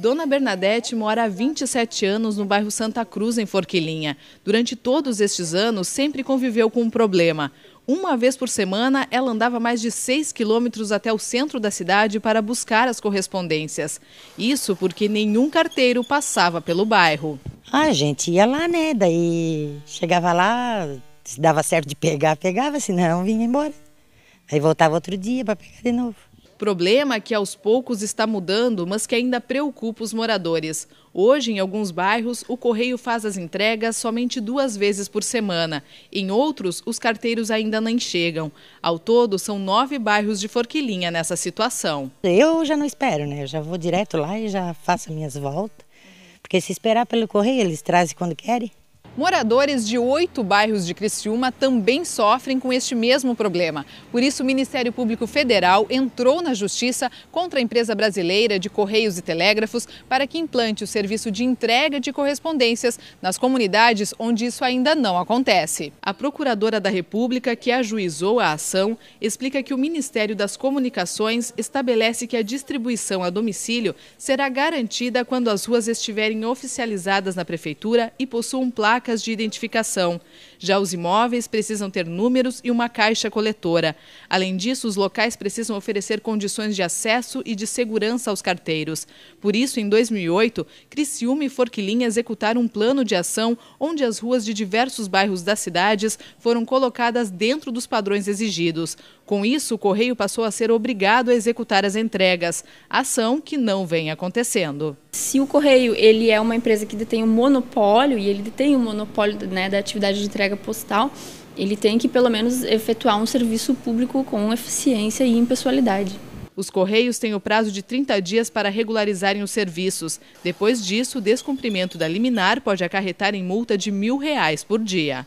Dona Bernadette mora há 27 anos no bairro Santa Cruz, em Forquilinha. Durante todos estes anos, sempre conviveu com um problema. Uma vez por semana, ela andava mais de 6 quilômetros até o centro da cidade para buscar as correspondências. Isso porque nenhum carteiro passava pelo bairro. A ah, gente ia lá, né? Daí chegava lá, se dava certo de pegar, pegava, se não, vinha embora. Aí voltava outro dia para pegar de novo. Problema que aos poucos está mudando, mas que ainda preocupa os moradores. Hoje, em alguns bairros, o correio faz as entregas somente duas vezes por semana. Em outros, os carteiros ainda nem chegam. Ao todo, são nove bairros de Forquilinha nessa situação. Eu já não espero, né? Eu já vou direto lá e já faço minhas voltas. Porque se esperar pelo correio, eles trazem quando querem. Moradores de oito bairros de Criciúma também sofrem com este mesmo problema. Por isso, o Ministério Público Federal entrou na justiça contra a empresa brasileira de Correios e Telégrafos para que implante o serviço de entrega de correspondências nas comunidades onde isso ainda não acontece. A procuradora da República, que ajuizou a ação, explica que o Ministério das Comunicações estabelece que a distribuição a domicílio será garantida quando as ruas estiverem oficializadas na prefeitura e possuam placa placas de identificação. Já os imóveis precisam ter números e uma caixa coletora. Além disso, os locais precisam oferecer condições de acesso e de segurança aos carteiros. Por isso, em 2008, Criciúma e Forquilinha executaram um plano de ação onde as ruas de diversos bairros das cidades foram colocadas dentro dos padrões exigidos. Com isso, o correio passou a ser obrigado a executar as entregas, ação que não vem acontecendo. Se o correio ele é uma empresa que detém um monopólio e ele detém o um monopólio né, da atividade de entrega postal, ele tem que pelo menos efetuar um serviço público com eficiência e impessoalidade. Os Correios têm o prazo de 30 dias para regularizarem os serviços. Depois disso, o descumprimento da liminar pode acarretar em multa de mil reais por dia.